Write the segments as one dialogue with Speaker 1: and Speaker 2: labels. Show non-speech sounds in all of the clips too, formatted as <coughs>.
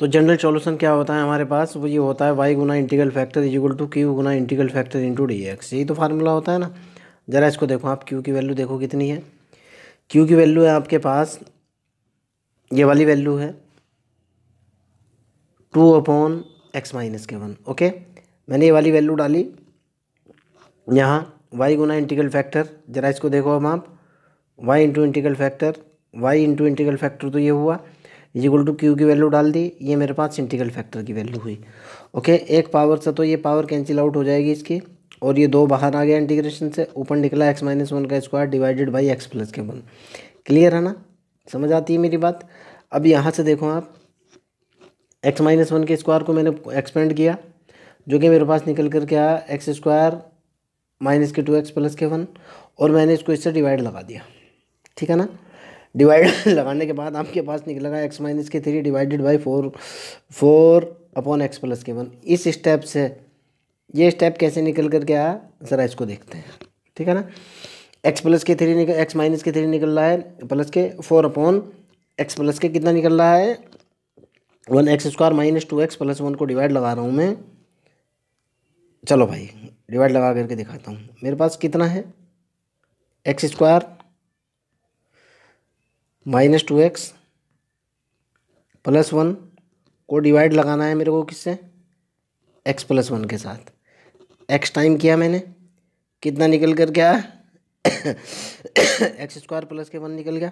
Speaker 1: तो general solution क्या होता है हमारे पास वो ये होता है वाई गुना integral factor is equal to q गुना integral factor into d x यही तो फार्मूला होता है ना ज़रा इसको देखो आप क्यू की वैल्यू देखो कितनी है क्यू की वैल्यू है आपके पास ये वाली वैल्यू है टू अपॉन एक्स माइनस के वन ओके मैंने ये वाली वैल्यू डाली यहाँ वाई गुना इंटीग्रल फैक्टर ज़रा इसको देखो हम आप y into integral factor y into integral factor तो ये हुआ इज इक्वल टू क्यू की वैल्यू डाल दी ये मेरे पास इंटीग्रल फैक्टर की वैल्यू हुई ओके एक पावर से तो ये पावर कैंसिल आउट हो जाएगी इसकी और ये दो बाहर आ गया इंटीग्रेशन से ऊपर निकला एक्स माइनस वन का square divided by x plus के वन क्लियर है ना समझ आती है मेरी बात अब यहाँ से देखो आप एक्स माइनस वन के स्क्वायर को मैंने एक्सपेंड किया जो कि मेरे पास निकल कर के आया एक्स स्क्वायर माइनस के टू एक्स प्लस के वन और मैंने इसको इससे डिवाइड लगा दिया ठीक है ना डिवाइड <laughs> लगाने के बाद आपके पास निकलेगा एक्स माइनस के three divided by four four upon x plus के वन इस स्टेप से ये स्टेप कैसे निकल कर के आया ज़रा इसको देखते हैं ठीक है ना एक्स प्लस के थ्री निकल एक्स माइनस के थ्री निकल रहा है प्लस के फोर अपॉन एक्स प्लस के कितना निकल रहा है one x square minus two x plus one को डिवाइड लगा रहा हूँ मैं चलो भाई डिवाइड लगा करके दिखाता हूँ मेरे पास कितना है x square minus two x plus one को डिवाइड लगाना है मेरे को किससे एक्स प्लस वन के साथ एक्स टाइम किया मैंने कितना निकल कर क्या <coughs> एक्स स्क्वायर प्लस के वन निकल गया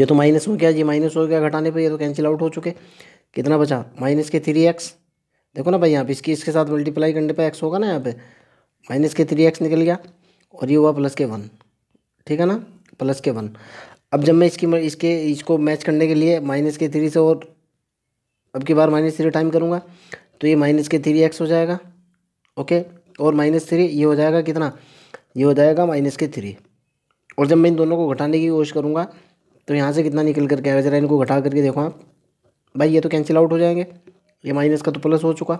Speaker 1: ये तो माइनस हो गया ये माइनस हो गया घटाने पे ये तो कैंसिल आउट हो चुके कितना बचा माइनस के थ्री एक्स देखो ना भाई यहाँ पे इसकी इसके साथ मल्टीप्लाई करने पे एक्स होगा ना यहाँ पे माइनस के थ्री एक्स निकल गया और ये हुआ प्लस के वन ठीक है ना प्लस के वन अब जब मैं इसकी इसके इसको मैच करने के लिए माइनस के थ्री से और अब की बार माइनस थ्री टाइम करूँगा तो ये माइनस के थ्री एक्स हो जाएगा ओके और माइनस थ्री ये हो जाएगा कितना ये हो जाएगा माइनस के थ्री और जब मैं इन दोनों को घटाने की कोशिश करूँगा तो यहाँ से कितना निकल करके आएगा ज़रा इनको घटा करके देखो आप भाई ये तो कैंसिल आउट हो जाएंगे ये माइनस का तो प्लस हो चुका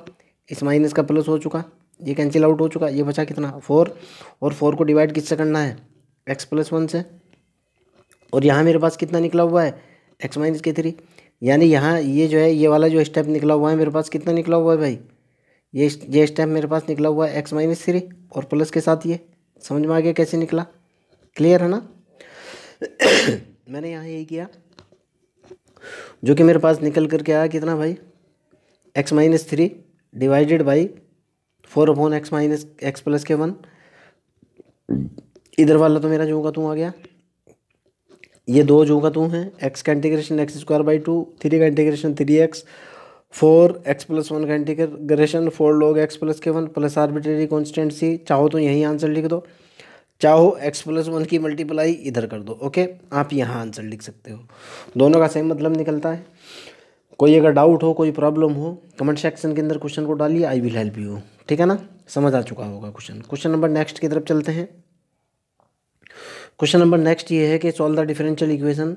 Speaker 1: इस माइनस का प्लस हो चुका ये कैंसिल आउट हो चुका ये बचा कितना फोर और फोर को डिवाइड किससे करना है एक्स प्लस वन से और यहाँ मेरे पास कितना निकला हुआ है एक्स माइनस के थ्री यानी यहाँ ये जो है ये वाला जो स्टेप निकला हुआ है मेरे पास कितना निकला हुआ है भाई ये ये स्टेप मेरे पास निकला हुआ है एक्स माइनस थ्री और प्लस के साथ ये समझ में आ गया कैसे निकला क्लियर है ना <coughs> मैंने यहाँ यही किया जो कि मेरे पास निकल करके आया कितना भाई x minus three divided by four upon x minus x plus के वन इधर वाला तो मेरा जो होगा तू आ गया ये दो जो तू हैं एक्स का integration x square by two three का integration three x four x plus one का integration four log x plus के one plus arbitrary constant c चाहो तो यही आंसर लिख दो चाहो एक्स प्लस वन की मल्टीप्लाई इधर कर दो ओके आप यहाँ आंसर लिख सकते हो दोनों का सेम मतलब निकलता है कोई अगर डाउट हो कोई प्रॉब्लम हो कमेंट सेक्शन के अंदर क्वेश्चन को डालिए आई विल हेल्प यू ठीक है ना समझ आ चुका होगा क्वेश्चन क्वेश्चन नंबर नेक्स्ट की तरफ चलते हैं क्वेश्चन नंबर नेक्स्ट ये है कि सॉल्व द डिफरेंशियल इक्वेशन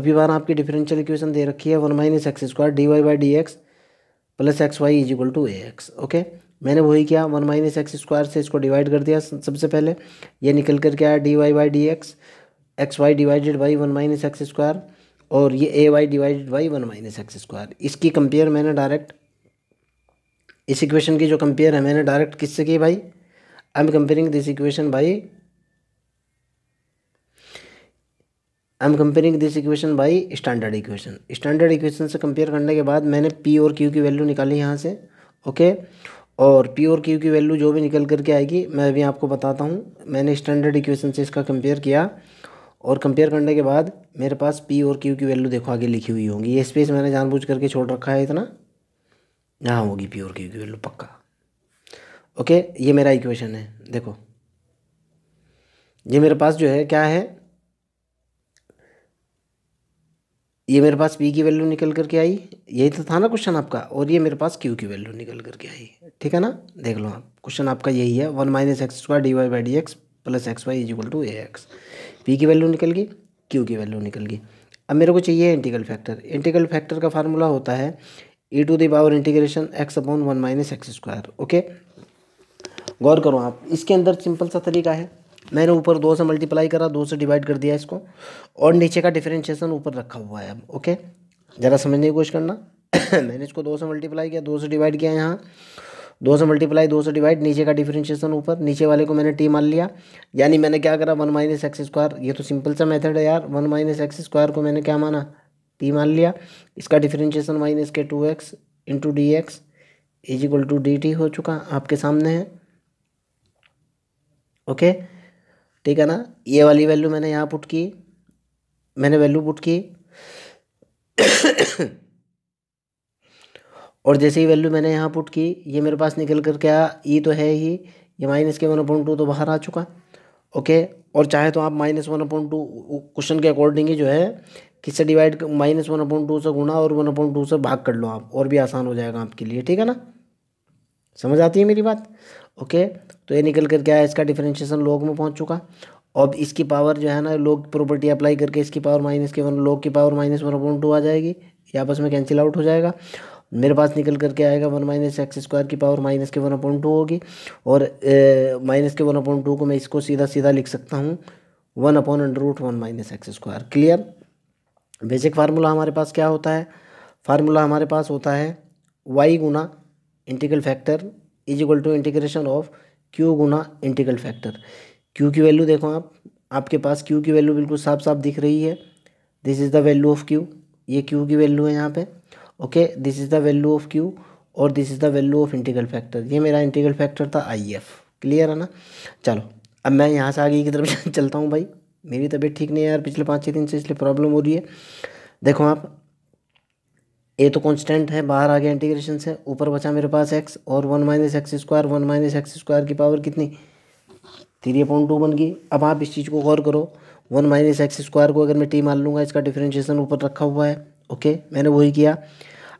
Speaker 1: अभी बार आपकी डिफरेंशियल इक्वेशन दे रखी है one minus x square d y by d x plus x y is equal to a x okay मैंने वही किया वन माइनस एक्स स्क्वायर से इसको डिवाइड कर दिया सबसे पहले ये निकल कर क्या आया d y by d x x y divided by one minus x square और ये a y divided by one minus x square इसकी कंपेयर मैंने डायरेक्ट इस इक्वेशन की जो कंपेयर है मैंने डायरेक्ट किससे की भाई I am comparing this equation by I am comparing this equation by standard equation standard equation से कंपेयर करने के बाद मैंने पी और क्यू की वैल्यू निकाली यहाँ से ओके और पी और क्यू की वैल्यू जो भी निकल करके आएगी मैं अभी आपको बताता हूँ मैंने स्टैंडर्ड इक्वेशन से इसका कंपेयर किया और कंपेयर करने के बाद मेरे पास पी और क्यू की वैल्यू देखो आगे लिखी हुई होंगी ये स्पेस मैंने जानबूझ करके छोड़ रखा है इतना यहाँ होगी पी और क्यू की वैल्यू पक्का ओके ये मेरा इक्वेशन है देखो ये मेरे पास जो है क्या है ये मेरे पास पी की वैल्यू निकल करके आई यही तो था ना क्वेश्चन आपका और ये मेरे पास क्यू की वैल्यू निकल करके आई ठीक है ना देख लो आप क्वेश्चन आपका यही है one minus x square d y by d x plus x y is equal to a x p की वैल्यू निकल गई क्यू की वैल्यू निकल गई अब मेरे को चाहिए इंटीग्रल फैक्टर इंटीग्रल फैक्टर का फार्मूला होता है e to the power integration x upon one minus x square okay गौर करो आप इसके अंदर सिंपल सा तरीका है मैंने ऊपर दो से मल्टीप्लाई करा दो से डिवाइड कर दिया इसको और नीचे का डिफ्रेंशिएसन ऊपर रखा हुआ है अब ओके ज़रा समझने की कोशिश करना <coughs> मैंने इसको दो से मल्टीप्लाई किया दो से डिवाइड किया यहाँ दो से मल्टीप्लाई दो से डिवाइड नीचे का डिफरेंशिएशन ऊपर नीचे वाले को मैंने टी मान लिया यानी मैंने क्या करा वन माइनस एक्स स्क्वायर ये तो सिंपल सा मेथड है यार वन माइनस एक्स स्क्वायर को मैंने क्या माना टी मान लिया इसका डिफ्रेंशिएशन माइनस के two x into d x is equal to d t हो चुका आपके सामने है ओके okay? ठीक है ना ये वाली वैल्यू मैंने यहाँ पुट की मैंने वैल्यू पुट की <coughs> और जैसे ही वैल्यू मैंने यहाँ पुट की ये मेरे पास निकल कर क्या ई e तो है ही ये माइनस के वन पॉइंट टू तो बाहर आ चुका ओके और चाहे तो आप minus one point two question के अकॉर्डिंग ही जो है किससे divide minus one point two से गुणा और वन पॉइंट टू से भाग कर लो आप और भी आसान हो जाएगा आपके लिए ठीक है ना समझ आती है मेरी बात ओके तो ये निकल कर क्या है इसका डिफ्रेंशिएशन लॉग में पहुंच चुका अब इसकी पावर जो है ना लॉग प्रॉपर्टी अप्लाई करके इसकी पावर माइनस के वन लॉग की power minus one upon two आ जाएगी ये आपस में कैंसिल आउट हो जाएगा मेरे पास निकल करके आएगा वन माइनस एक्स स्क्वायर की पावर माइनस के वन अपॉइंट टू होगी और माइनस के वन अपॉइंट टू को मैं इसको सीधा सीधा लिख सकता हूँ one upon under root one minus x square clear basic formula हमारे पास क्या होता है फार्मूला हमारे पास होता है वाई गुना integral factor is equal to integration of q गुना इंटीग्रल फैक्टर क्यू की वैल्यू देखो आप आपके पास क्यू की वैल्यू बिल्कुल साफ साफ दिख रही है this is the value of q ये क्यू की वैल्यू है यहाँ पे okay this is the value of q और this is the value of integral factor ये मेरा इंटीग्रल फैक्टर था आई एफ क्लियर है ना चलो अब मैं यहाँ से आगे की तरफ <laughs> चलता हूँ भाई मेरी तबीयत ठीक नहीं है यार पिछले पाँच छः दिन से इसलिए प्रॉब्लम हो रही है देखो आप ए तो कांस्टेंट है बाहर आ गया इंटीग्रेशन से ऊपर बचा मेरे पास एक्स और one minus x square one minus x square की पावर कितनी थ्री अपॉइंट टू बन गई अब आप इस चीज़ को गौर करो वन माइनस एक्स स्क्वायर को अगर मैं टी मान लूँगा इसका डिफ्रेंशिएशन ऊपर रखा हुआ है ओके मैंने वही किया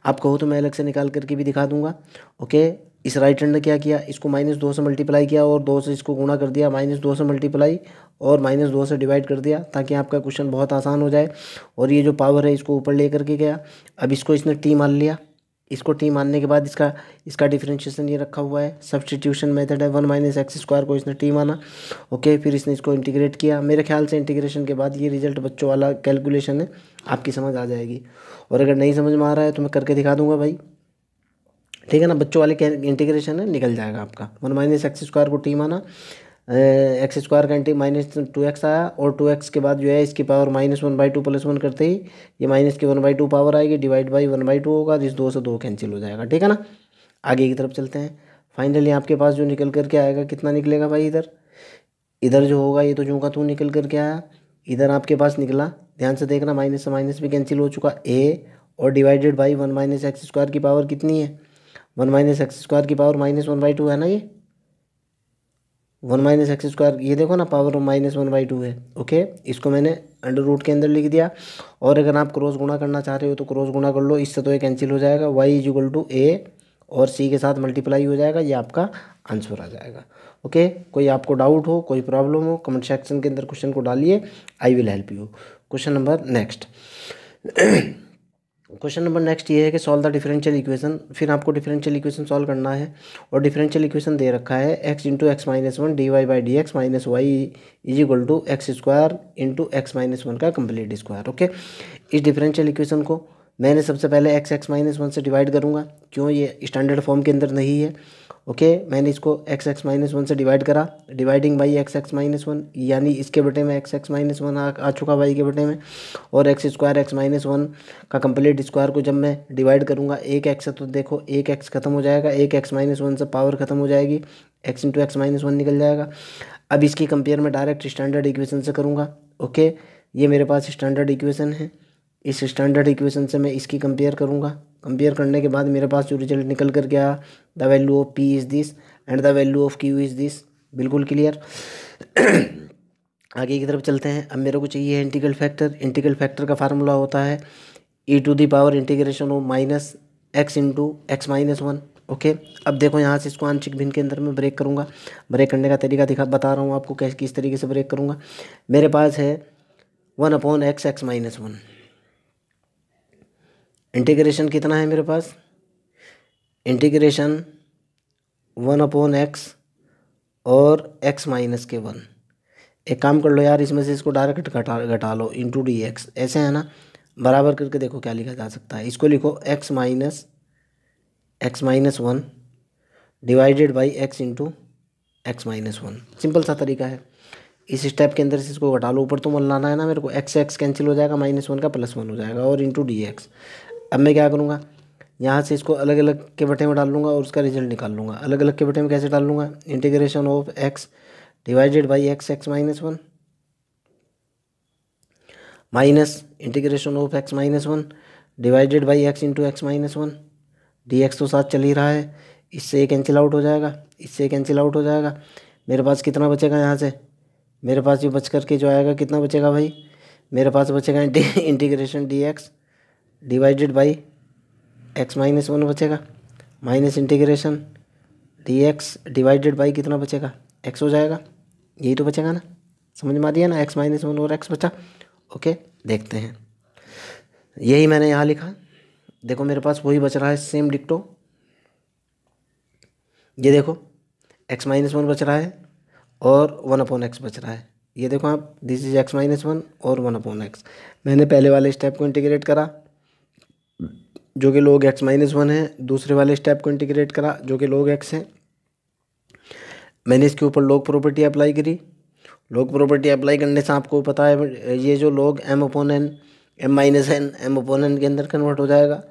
Speaker 1: आप कहो तो मैं अलग से निकाल करके भी दिखा दूंगा ओके इस राइट हैंड ने क्या किया इसको माइनस दो से मल्टीप्लाई किया और दो से इसको गुणा कर दिया माइनस दो से मल्टीप्लाई और माइनस दो से डिवाइड कर दिया ताकि आपका क्वेश्चन बहुत आसान हो जाए और ये जो पावर है इसको ऊपर ले करके गया अब इसको इसने टी मान लिया इसको टी मानने के बाद इसका इसका डिफ्रेंशिएशन ये रखा हुआ है सब्सटीट्यूशन मेथड है वन माइनस एक्स स्क्वायर को इसने टी माना ओके फिर इसने इसको इंटीग्रेट किया मेरे ख्याल से इंटीग्रेशन के बाद ये रिजल्ट बच्चों वाला कैलकुलेशन है आपकी समझ आ जाएगी और अगर नहीं समझ में आ रहा है तो मैं करके दिखा दूंगा भाई ठीक है ना बच्चों वाले इंटीग्रेशन है निकल जाएगा आपका वन माइनस एक्स स्क्वायर को टी माना एक्स स्क्वायर का एंटी माइनस टू एक्स आया और टू एक्स के बाद जो है इसकी power minus one by two plus one करते ही ये माइनस की वन बाई टू पावर आएगी divide by one by two होगा जिस दो से दो कैंसिल हो जाएगा ठीक है ना आगे की तरफ चलते हैं फाइनली आपके पास जो निकल करके आएगा कितना निकलेगा भाई इधर इधर जो होगा ये तो जो का तू निकल करके आया इधर आपके पास निकला ध्यान से देखना माइनस से माइनस भी कैंसिल हो चुका ए और divided by one minus x square की पावर कितनी है वन माइनस एक्स स्क्वायर की power minus one by two है ना ये वन माइनस एक्स स्क्वायर ये देखो ना power minus one by two है ओके इसको मैंने अंडर रूट के अंदर लिख दिया और अगर आप क्रॉस गुणा करना चाह रहे हो तो क्रॉस गुणा कर लो इससे तो ये कैंसिल हो जाएगा Y is equal to A और सी के साथ मल्टीप्लाई हो जाएगा ये आपका आंसर आ जाएगा ओके कोई आपको डाउट हो कोई प्रॉब्लम हो कमेंट सेक्शन के अंदर क्वेश्चन को डालिए I will help you question number next question number next ये है कि सॉल्व द डिफरेंशियल इक्वेशन फिर आपको डिफरेंशियल इक्वेशन सॉल्व करना है और डिफरेंशियल इक्वेशन दे रखा है x into x minus one d y by d x minus y is equal to x square into x minus one का कंप्लीट स्क्वायर ओके इस डिफरेंशियल इक्वेशन को मैंने सबसे पहले एक्स एक्स माइनस वन से डिवाइड करूँगा क्यों ये स्टैंडर्ड फॉर्म के अंदर नहीं है ओके okay, मैंने इसको एक्स एक्स माइनस वन से डिवाइड करा dividing by x x minus one यानी इसके बटे में एक्स एक्स माइनस वन आ चुका वाई के बटे में और x square x minus one का कंप्लीट स्क्वायर को जब मैं डिवाइड करूंगा एक एक्स से तो देखो एक एक्स खत्म हो जाएगा एक एक्स माइनस वन से पावर खत्म हो जाएगी x into x minus one निकल जाएगा अब इसकी कंपेयर मैं डायरेक्ट स्टैंडर्ड इक्वेशन से करूँगा ओके okay, ये मेरे पास स्टैंडर्ड इक्वेशन है इस स्टैंडर्ड इक्वेशन से मैं इसकी कंपेयर करूँगा कंपेयर करने के बाद मेरे पास जो रिजल्ट निकल कर गया आया the value of p is this and the value of q is this बिल्कुल क्लियर आगे की तरफ चलते हैं अब मेरे को चाहिए इंटीग्रल फैक्टर इंटीग्रल फैक्टर का फार्मूला होता है e to the power integration of minus x into x minus one okay अब देखो यहाँ से इसको आंशिक भिन्न के अंदर मैं ब्रेक करूँगा ब्रेक करने का तरीका दिखा बता रहा हूँ आपको कैसे किस तरीके से ब्रेक करूँगा मेरे पास है one upon x x minus one integration कितना है मेरे पास इंटीग्रेशन वन अपॉन एक्स और एक्स माइनस के वन एक काम कर लो यार इसमें से इसको डायरेक्ट घटा घटा लो इंटू डी एक्स ऐसे है ना बराबर करके देखो क्या लिखा जा सकता है इसको लिखो x minus x minus one divided by x into x minus one simple सा तरीका है इस स्टेप के अंदर से इसको घटा लो ऊपर तो मन लाना है ना मेरे को एक्स एक्स कैंसिल हो जाएगा माइनस वन का प्लस वन हो जाएगा और इंटू डी एक्स अब मैं क्या करूँगा यहाँ से इसको अलग अलग के बटे में डाल लूँगा और उसका रिजल्ट निकाल लूँगा अलग अलग के बटे में कैसे डाल लूँगा integration of x divided by x x minus one minus integration of x minus one divided by x into x minus one d x तो साथ चल ही रहा है इससे कैंसिल आउट हो जाएगा इससे कैंसिल आउट हो जाएगा मेरे पास कितना बचेगा यहाँ से मेरे पास जो बच करके जो आएगा कितना बचेगा भाई मेरे पास बचेगा integration d x divided by x minus one बचेगा minus integration d x divided by कितना बचेगा एक्स हो जाएगा यही तो बचेगा ना समझ में आ दिया ना एक्स माइनस वन और एक्स बचा ओके देखते हैं यही मैंने यहाँ लिखा देखो मेरे पास वही बच रहा है सेम डिक्टो ये देखो एक्स माइनस वन बच रहा है और वन अपॉन एक्स बच रहा है ये देखो आप this is x minus one और वन अपॉन एक्स मैंने पहले वाले स्टेप को इंटीग्रेट करा जो कि लोग एक्स माइनस वन है दूसरे वाले स्टेप को इंटीग्रेट करा जो कि लोग एक्स हैं मैंने इसके ऊपर लोग प्रॉपर्टी अप्लाई करी लोग प्रॉपर्टी अप्लाई करने से आपको पता है ये जो लोग m upon n m minus n m upon n के अंदर कन्वर्ट हो जाएगा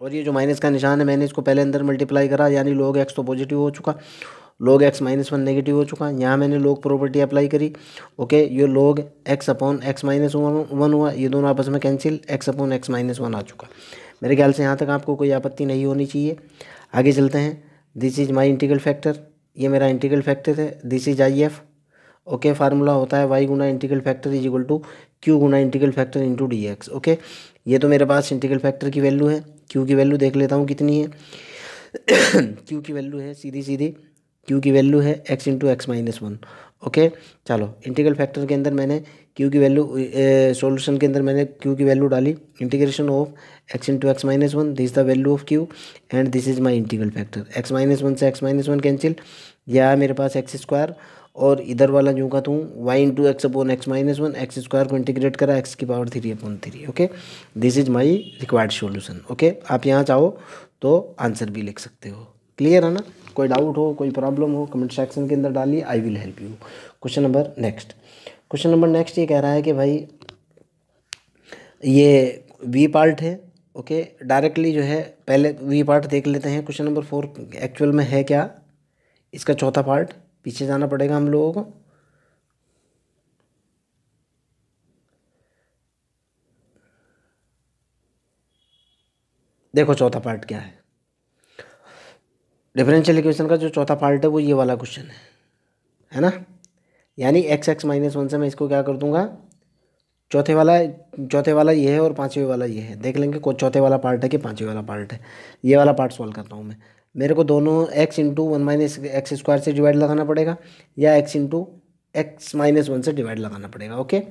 Speaker 1: और ये जो माइनस का निशान है मैंने इसको पहले अंदर मल्टीप्लाई करा यानी लोग एक्स तो पॉजिटिव हो चुका लोग एक्स माइनस वन नेगेटिव हो चुका है यहाँ मैंने लोग प्रॉपर्टी अप्लाई करी ओके ये लोग x upon x minus one हुआ ये दोनों आपस में cancel x upon x minus one आ चुका मेरे ख्याल से यहाँ तक आपको कोई आपत्ति नहीं होनी चाहिए आगे चलते हैं this is my integral factor ये मेरा इंटीग्रल फैक्टर है this is I F okay formula होता है वाई गुना integral factor is equal to q गुना integral factor into d x okay ये तो मेरे पास इंटीग्रल फैक्टर की वैल्यू है क्यू की वैल्यू देख लेता हूँ कितनी है क्यू <coughs> की वैल्यू है सीधी सीधी क्यू की वैल्यू है x into x minus one okay चलो इंटीग्रल फैक्टर के अंदर मैंने क्यू की वैल्यू सॉल्यूशन के अंदर मैंने क्यू की वैल्यू डाली integration of x into x minus one this the value of q and this is my integral factor x minus one से एक्स माइनस वन कैंसिल यह मेरे पास एक्स स्क्वायर और इधर वाला जो का तू y into x upon x minus one x square को इंटीग्रेट करा एक्स की power three upon three okay this is my required solution okay आप यहाँ चाहो तो आंसर भी लिख सकते हो क्लियर है ना कोई डाउट हो कोई प्रॉब्लम हो कमेंट सेक्शन के अंदर डालिए I will help you question number next question number next ये कह रहा है कि भाई ये वी पार्ट है ओके okay, डायरेक्टली जो है पहले वी पार्ट देख लेते हैं क्वेश्चन नंबर फोर एक्चुअल में है क्या इसका चौथा पार्ट पीछे जाना पड़ेगा हम लोगों को देखो चौथा पार्ट क्या है डिफरेंशियल इक्वेशन का जो चौथा पार्ट है वो ये वाला क्वेश्चन है है ना यानी एक्स एक्स माइनस वन से मैं इसको क्या कर दूंगा चौथे वाला चौथे वाला ये है और पाँचवें वाला ये है देख लेंगे कोई चौथे वाला पार्ट है कि पाँचवें वाला पार्ट है ये वाला पार्ट सॉल्व करता हूँ मैं मेरे को दोनों x into one minus x square से डिवाइड लगाना पड़ेगा या x into x minus one से डिवाइड लगाना पड़ेगा ओके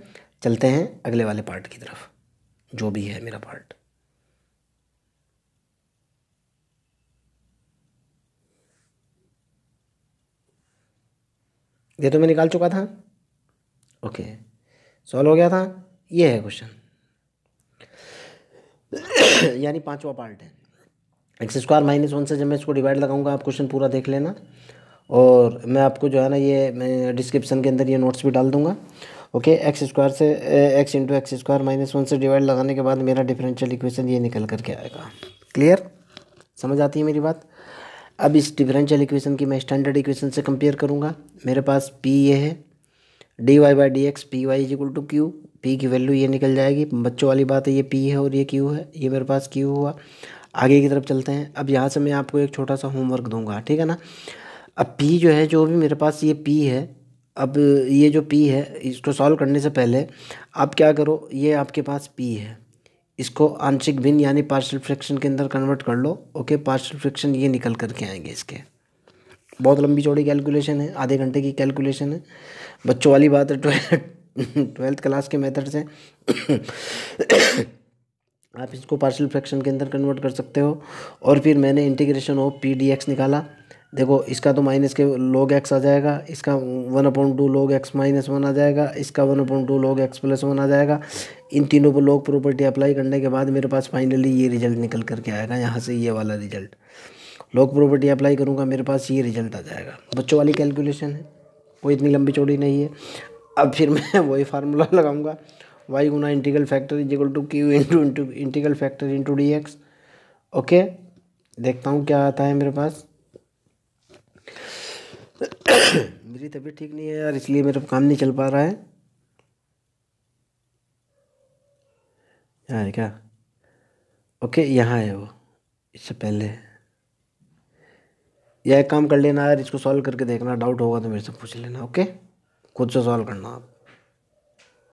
Speaker 1: चलते हैं अगले वाले पार्ट की तरफ जो भी है मेरा पार्ट ये तो मैं निकाल चुका था ओके सॉल्व हो गया था ये है क्वेश्चन <coughs> यानी पांचवा पार्ट है एक्स स्क्वायर माइनस वन से जब मैं इसको डिवाइड लगाऊंगा आप क्वेश्चन पूरा देख लेना और मैं आपको जो है ना ये मैं डिस्क्रिप्शन के अंदर ये नोट्स भी डाल दूंगा ओके एक्स स्क्वायर से x into x square minus one से डिवाइड लगाने के बाद मेरा डिफरेंशियल इक्वेशन ये निकल करके आएगा क्लियर समझ आती है मेरी बात अब इस डिफरेंशियल इक्वेशन की मैं स्टैंडर्ड इक्वेशन से कंपेयर करूँगा मेरे पास पी ये है d y by d x p y is equal to q p की वैल्यू ये निकल जाएगी बच्चों वाली बात है ये पी है और ये क्यू है ये मेरे पास क्यू हुआ आगे की तरफ चलते हैं अब यहाँ से मैं आपको एक छोटा सा होमवर्क दूंगा ठीक है ना अब पी जो है जो भी मेरे पास ये पी है अब ये जो पी है इसको सॉल्व करने से पहले आप क्या करो ये आपके पास पी है इसको आंशिक भिन्न यानी पार्शियल फ्रैक्शन के अंदर कन्वर्ट कर लो ओके पार्शियल फ्रैक्शन ये निकल करके आएंगे इसके बहुत लंबी चौड़ी कैलकुलेशन है आधे घंटे की कैलकुलेशन है बच्चों वाली बात है ट्वेल्थ क्लास के मेथड से आप इसको पार्शियल फ्रैक्शन के अंदर कन्वर्ट कर सकते हो और फिर मैंने integration of p d x निकाला देखो इसका तो माइनस के लॉग एक्स आ जाएगा इसका one upon two log x minus one आ जाएगा इसका one upon two log x plus one आ जाएगा इन तीनों पर लॉग प्रॉपर्टी अप्लाई करने के बाद मेरे पास फाइनली ये रिजल्ट निकल करके आएगा यहाँ से ये वाला रिजल्ट लॉग प्रॉपर्टी अप्लाई करूँगा मेरे पास ये रिजल्ट आ जाएगा बच्चों वाली कैलकुलेशन है कोई इतनी लंबी चौड़ी नहीं है अब फिर मैं <laughs> वही फार्मूला लगाऊंगा वाई गुना integral factor is equal to q into into integral factor into d x okay देखता हूँ क्या आता है मेरे पास मेरी तबीयत ठीक नहीं है यार इसलिए मेरा काम नहीं चल पा रहा है यहाँ है क्या ओके यहाँ है वो इससे पहले यह काम कर लेना यार इसको सॉल्व करके देखना डाउट होगा तो मेरे से पूछ लेना ओके खुद से सॉल्व करना आप